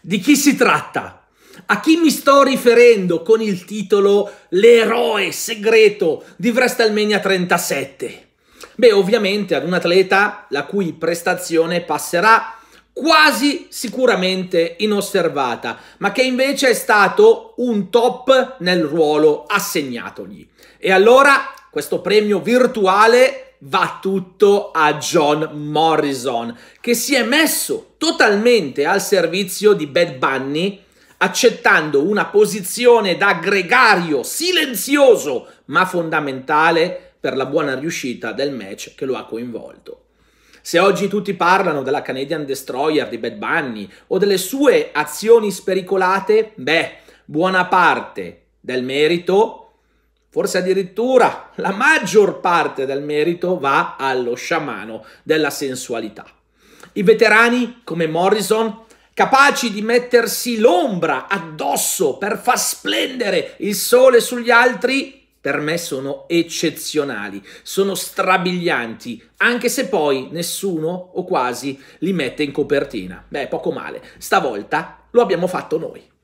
di chi si tratta? A chi mi sto riferendo con il titolo L'eroe segreto di WrestleMania 37? Beh, ovviamente ad un atleta la cui prestazione passerà quasi sicuramente inosservata, ma che invece è stato un top nel ruolo assegnatogli. E allora questo premio virtuale va tutto a John Morrison, che si è messo totalmente al servizio di Bad Bunny, accettando una posizione da gregario silenzioso, ma fondamentale per la buona riuscita del match che lo ha coinvolto. Se oggi tutti parlano della Canadian Destroyer di Bad Bunny o delle sue azioni spericolate, beh, buona parte del merito Forse addirittura la maggior parte del merito va allo sciamano della sensualità. I veterani come Morrison, capaci di mettersi l'ombra addosso per far splendere il sole sugli altri, per me sono eccezionali, sono strabilianti, anche se poi nessuno o quasi li mette in copertina. Beh, poco male, stavolta lo abbiamo fatto noi.